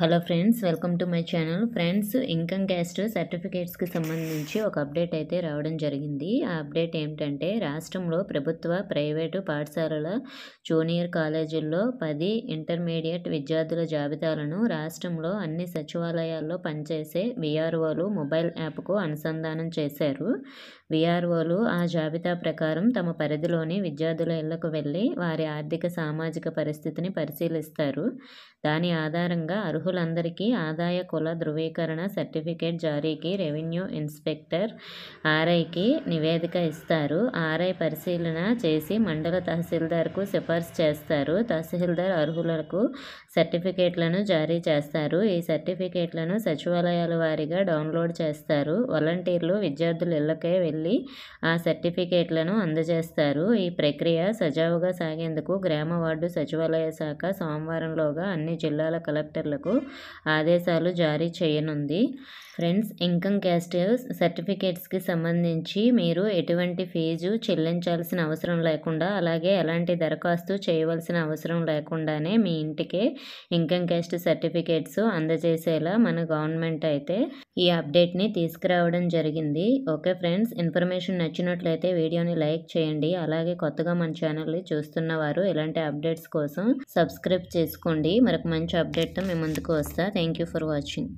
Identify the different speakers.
Speaker 1: hello friends welcome to my channel friends income caste సర్టిఫికేట్స్కి సంబంధించి ఒక అప్డేట్ అయితే రావడం జరిగింది ఆ అప్డేట్ ఏమిటంటే రాష్ట్రంలో ప్రభుత్వ ప్రైవేటు పాఠశాలల జూనియర్ కాలేజీల్లో పది ఇంటర్మీడియట్ విద్యార్థుల జాబితాలను రాష్ట్రంలో అన్ని సచివాలయాల్లో పనిచేసే విఆర్ఓలు మొబైల్ యాప్కు అనుసంధానం చేశారు విఆర్ఓలు ఆ జాబితా ప్రకారం తమ పరిధిలోని విద్యార్థుల ఇళ్లకు వెళ్ళి వారి ఆర్థిక సామాజిక పరిస్థితిని పరిశీలిస్తారు దాని ఆధారంగా అర్హులందరికీ ఆదాయ కుల ధృవీకరణ సర్టిఫికేట్ జారీకి రెవెన్యూ ఇన్స్పెక్టర్ ఆర్ఐకి నివేదిక ఇస్తారు ఆర్ఐ పరిశీలన చేసి మండల తహసీల్దార్కు సిఫార్సు చేస్తారు తహసీల్దార్ అర్హులకు సర్టిఫికేట్లను జారీ చేస్తారు ఈ సర్టిఫికేట్లను సచివాలయాల వారీగా డౌన్లోడ్ చేస్తారు వాలంటీర్లు విద్యార్థుల ఇళ్లకే వెళ్ళి ఆ సర్టిఫికేట్లను అందజేస్తారు ఈ ప్రక్రియ సజావుగా సాగేందుకు గ్రామ వార్డు సచివాలయ శాఖ సోమవారంలోగా అన్ని జిల్లాల కలెక్టర్లకు ఆదేశాలు జారీ చేయనుంది ఫ్రెండ్స్ ఇన్కమ్ క్యాస్ట్ సర్టిఫికేట్స్కి సంబంధించి మీరు ఎటువంటి ఫీజు చెల్లించాల్సిన అవసరం లేకుండా అలాగే ఎలాంటి దరఖాస్తు చేయవలసిన అవసరం లేకుండానే మీ ఇంటికే ఇన్కమ్ క్యాస్ట్ సర్టిఫికేట్స్ అందజేసేలా మన గవర్నమెంట్ అయితే ఈ అప్డేట్ని తీసుకురావడం జరిగింది ఓకే ఫ్రెండ్స్ ఇన్ఫర్మేషన్ నచ్చినట్లయితే వీడియోని లైక్ చేయండి అలాగే కొత్తగా మన ఛానల్ని చూస్తున్న వారు ఇలాంటి అప్డేట్స్ కోసం సబ్స్క్రైబ్ చేసుకోండి మరొక మంచి అప్డేట్తో మేము చేసుకోవస్తా థ్యాంక్ యూ ఫర్ వాచింగ్